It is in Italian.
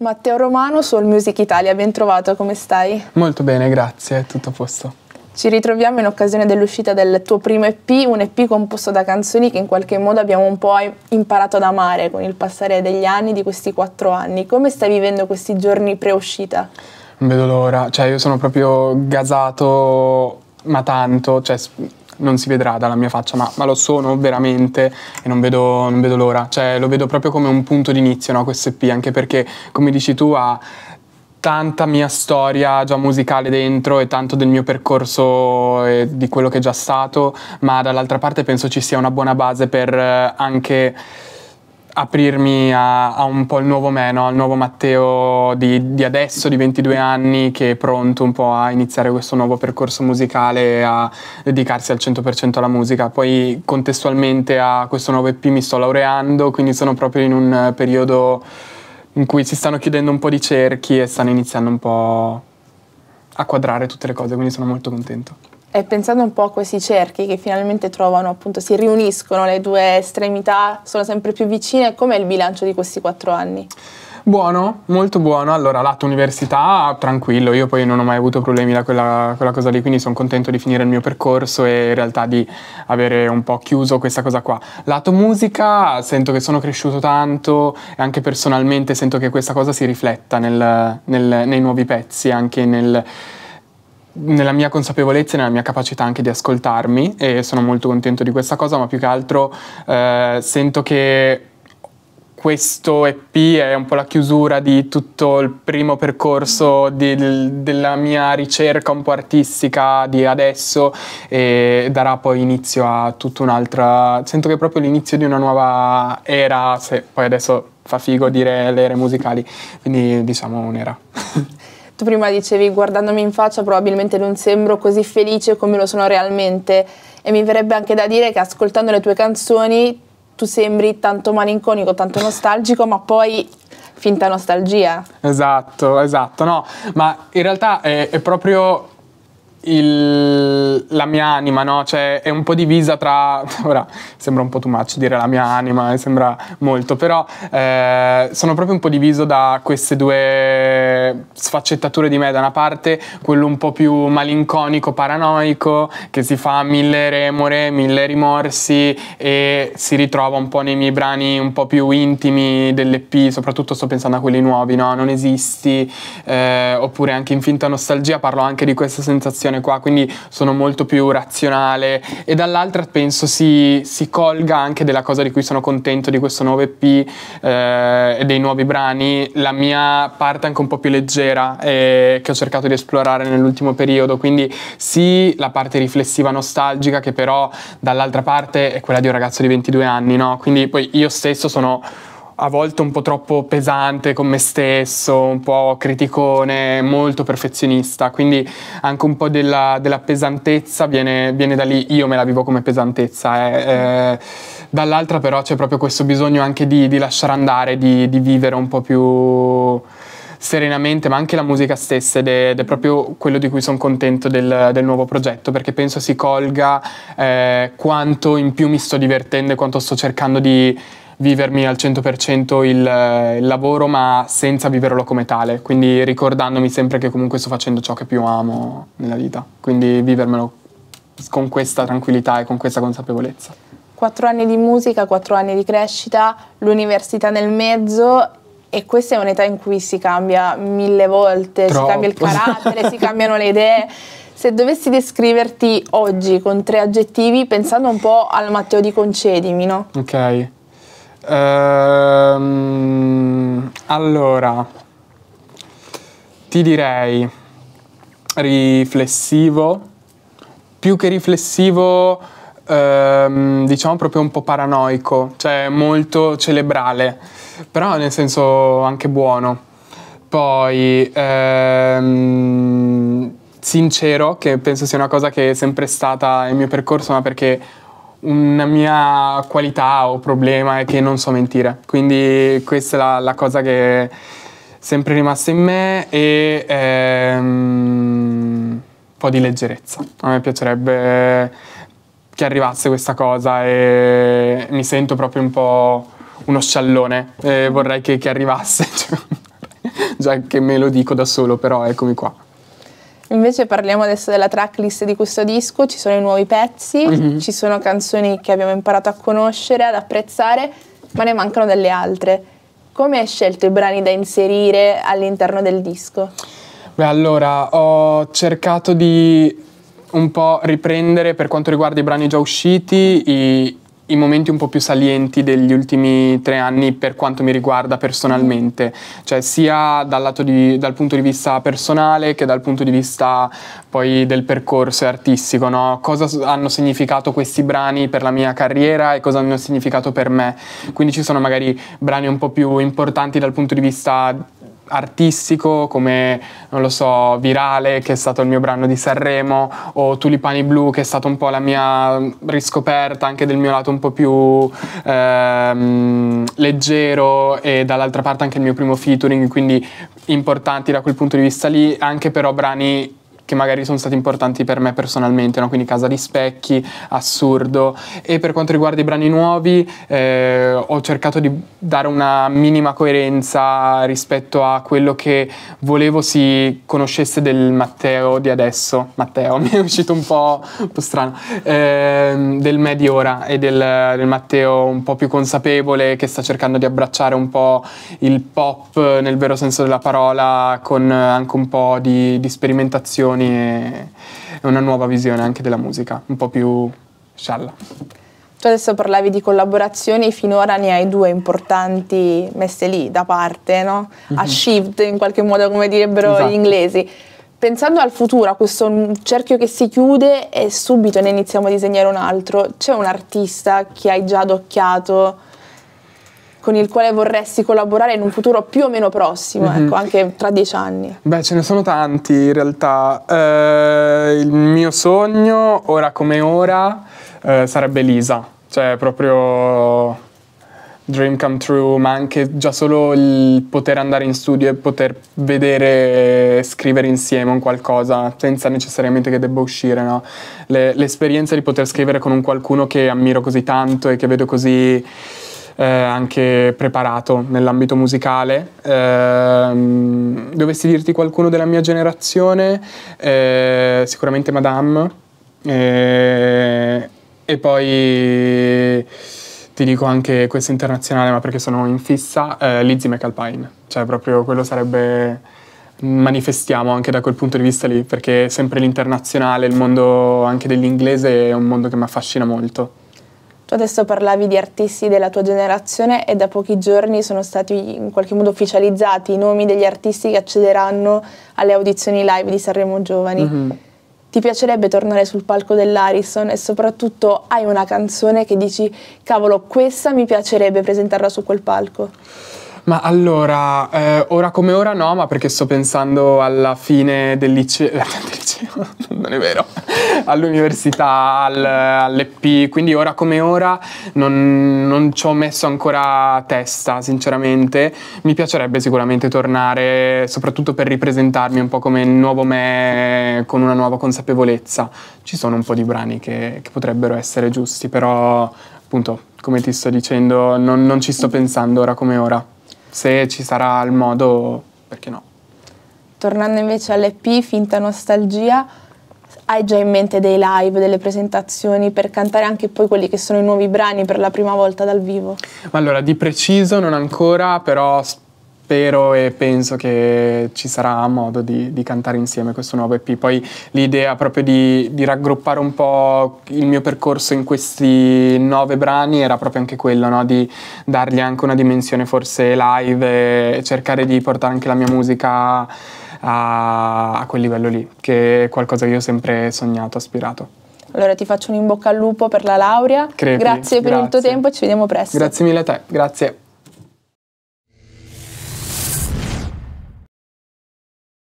Matteo Romano Soul Music Italia, ben trovato, come stai? Molto bene, grazie, tutto a posto. Ci ritroviamo in occasione dell'uscita del tuo primo EP, un EP composto da canzoni che in qualche modo abbiamo un po' imparato ad amare con il passare degli anni, di questi quattro anni. Come stai vivendo questi giorni pre-uscita? Non vedo l'ora, cioè io sono proprio gasato, ma tanto, cioè non si vedrà dalla mia faccia, ma, ma lo sono veramente e non vedo, vedo l'ora. Cioè, lo vedo proprio come un punto d'inizio, no? Questo EP, anche perché, come dici tu, ha tanta mia storia già musicale dentro e tanto del mio percorso e di quello che è già stato, ma dall'altra parte penso ci sia una buona base per eh, anche aprirmi a, a, un po' il nuovo me, no? il nuovo Matteo di, di, adesso, di 22 anni, che è pronto un po' a iniziare questo nuovo percorso musicale, a dedicarsi al 100% alla musica. Poi contestualmente a questo nuovo EP mi sto laureando, quindi sono proprio in un periodo in cui si stanno chiudendo un po' di cerchi e stanno iniziando un po' a quadrare tutte le cose, quindi sono molto contento. E pensando un po' a questi cerchi che finalmente trovano, appunto, si riuniscono le due estremità, sono sempre più vicine, com'è il bilancio di questi quattro anni? Buono, molto buono. Allora, lato università, tranquillo, io poi non ho mai avuto problemi da quella, quella, cosa lì, quindi sono contento di finire il mio percorso e in realtà di avere un po' chiuso questa cosa qua. Lato musica, sento che sono cresciuto tanto e anche personalmente sento che questa cosa si rifletta nel, nel, nei nuovi pezzi, anche nel nella mia consapevolezza e nella mia capacità anche di ascoltarmi e sono molto contento di questa cosa, ma più che altro eh, sento che questo EP è un po' la chiusura di tutto il primo percorso di, della mia ricerca un po' artistica di adesso e darà poi inizio a tutta un'altra... sento che è proprio l'inizio di una nuova era, se poi adesso fa figo dire le ere musicali, quindi diciamo un'era. Tu prima dicevi guardandomi in faccia probabilmente non sembro così felice come lo sono realmente e mi verrebbe anche da dire che ascoltando le tue canzoni tu sembri tanto malinconico, tanto nostalgico, ma poi finta nostalgia. Esatto, esatto, no, ma in realtà è, è proprio il, la mia anima, no? Cioè è un po' divisa tra, ora sembra un po' too much dire la mia anima, eh, sembra molto, però eh, sono proprio un po' diviso da queste due sfaccettature di me, da una parte quello un po' più malinconico, paranoico, che si fa mille remore, mille rimorsi e si ritrova un po' nei miei brani un po' più intimi dell'EP, soprattutto sto pensando a quelli nuovi, no? Non esisti, eh, oppure anche in finta nostalgia parlo anche di questa sensazione situazione qua, quindi sono molto più razionale e dall'altra penso si, si colga anche della cosa di cui sono contento di questo nuovo EP eh, e dei nuovi brani, la mia parte anche un po' più leggera eh, che ho cercato di esplorare nell'ultimo periodo, quindi sì la parte riflessiva nostalgica che però dall'altra parte è quella di un ragazzo di 22 anni, no? quindi poi io stesso sono a volte un po' troppo pesante con me stesso, un po' criticone, molto perfezionista, quindi anche un po' della, della pesantezza viene, viene, da lì, io me la vivo come pesantezza. Eh. Eh, dall'altra però c'è proprio questo bisogno anche di, di lasciare andare, di, di, vivere un po' più serenamente, ma anche la musica stessa ed è, ed è proprio quello di cui sono contento del, del, nuovo progetto perché penso si colga eh, quanto in più mi sto divertendo e quanto sto cercando di vivermi al 100% il, eh, il, lavoro ma senza viverlo come tale, quindi ricordandomi sempre che comunque sto facendo ciò che più amo nella vita, quindi vivermelo con questa tranquillità e con questa consapevolezza. Quattro anni di musica, quattro anni di crescita, l'università nel mezzo e questa è un'età in cui si cambia mille volte, Troppo. si cambia il carattere, si cambiano le idee. Se dovessi descriverti oggi con tre aggettivi, pensando un po' al Matteo di Concedimi, no? Ok. Ehm, allora, ti direi riflessivo, più che riflessivo, ehm, diciamo proprio un po' paranoico, cioè molto celebrale, però nel senso anche buono. Poi ehm, sincero, che penso sia una cosa che è sempre stata il mio percorso, ma perché una mia qualità o problema è che non so mentire. Quindi questa è la, la cosa che è sempre rimasta in me e ehm, un po' di leggerezza. A me piacerebbe che arrivasse questa cosa e mi sento proprio un po' uno sciallone e vorrei che, che arrivasse. Già che me lo dico da solo, però eccomi qua. Invece parliamo adesso della tracklist di questo disco, ci sono i nuovi pezzi, mm-hmm. ci sono canzoni che abbiamo imparato a conoscere, ad apprezzare, ma ne mancano delle altre. Come hai scelto i brani da inserire all'interno del disco? Beh, allora ho cercato di un po' riprendere per quanto riguarda i brani già usciti, i, i momenti un po' più salienti degli ultimi tre anni per quanto mi riguarda personalmente, cioè sia dal, di, dal punto di vista personale che dal punto di vista poi del percorso artistico, no? cosa hanno significato questi brani per la mia carriera e cosa hanno significato per me. Quindi ci sono magari brani un po' più importanti dal punto di vista artistico come, non lo so, Virale che è stato il mio brano di Sanremo o Tulipani Blu che è stata un po' la mia riscoperta anche del mio lato un po' più ehm, leggero e dall'altra parte anche il mio primo featuring, quindi importanti da quel punto di vista lì, anche però brani che magari sono stati importanti per me personalmente, no? quindi Casa di Specchi, Assurdo. E per quanto riguarda i brani nuovi, eh, ho cercato di dare una minima coerenza rispetto a quello che volevo si conoscesse del Matteo di adesso. Matteo, mi è uscito un po', un po strano, eh, del me di ora e del, del Matteo un po' più consapevole che sta cercando di abbracciare un po' il pop nel vero senso della parola con anche un po' di, di sperimentazione emozioni e una nuova visione anche della musica, un po' più scialla. Tu adesso parlavi di collaborazioni, finora ne hai due importanti messe lì da parte, no? A mhm. shift in qualche modo, come direbbero esatto. gli inglesi. Pensando al futuro, a questo cerchio che si chiude e subito ne iniziamo a disegnare un altro, c'è un artista che hai già adocchiato? con il quale vorresti collaborare in un futuro più o meno prossimo, mm-hmm. ecco, anche tra dieci anni? Beh, ce ne sono tanti in realtà. Eh, il mio sogno, ora come ora, eh, sarebbe Lisa, cioè proprio dream come true, ma anche già solo il poter andare in studio e poter vedere e scrivere insieme un qualcosa, senza necessariamente che debba uscire, no? Le, l'esperienza di poter scrivere con un qualcuno che ammiro così tanto e che vedo così eh, anche preparato nell'ambito musicale. Eh, dovessi dirti qualcuno della mia generazione, eh, sicuramente Madame, eh, e poi ti dico anche questo internazionale, ma perché sono in fissa, eh, Lizzie McAlpine, cioè proprio quello sarebbe manifestiamo anche da quel punto di vista lì, perché sempre l'internazionale, il mondo anche dell'inglese è un mondo che mi affascina molto. Tu adesso parlavi di artisti della tua generazione e da pochi giorni sono stati in qualche modo ufficializzati i nomi degli artisti che accederanno alle audizioni live di Sanremo Giovani. Mm-hmm. Ti piacerebbe tornare sul palco dell'Arison e soprattutto hai una canzone che dici cavolo questa mi piacerebbe presentarla su quel palco? Ma allora, eh, ora come ora no, ma perché sto pensando alla fine del liceo, del liceo non è vero, all'università, al, all'EP, quindi ora come ora non, non ci ho messo ancora testa, sinceramente. Mi piacerebbe sicuramente tornare, soprattutto per ripresentarmi un po' come il nuovo me con una nuova consapevolezza. Ci sono un po' di brani che, che potrebbero essere giusti, però appunto, come ti sto dicendo, non, non ci sto pensando ora come ora se ci sarà il modo, perché no. Tornando invece all'EP, Finta Nostalgia, hai già in mente dei live, delle presentazioni per cantare anche poi quelli che sono i nuovi brani per la prima volta dal vivo? Ma allora, di preciso non ancora, però spero e penso che ci sarà modo di, di cantare insieme questo nuovo EP. Poi l'idea proprio di, di, raggruppare un po' il mio percorso in questi nove brani era proprio anche quello, no? di dargli anche una dimensione forse live e cercare di portare anche la mia musica a, a quel livello lì, che è qualcosa che io ho sempre sognato, aspirato. Allora ti faccio un in bocca al lupo per la laurea. Crepi, grazie per grazie. il tuo tempo e ci vediamo presto. Grazie mille a te, grazie.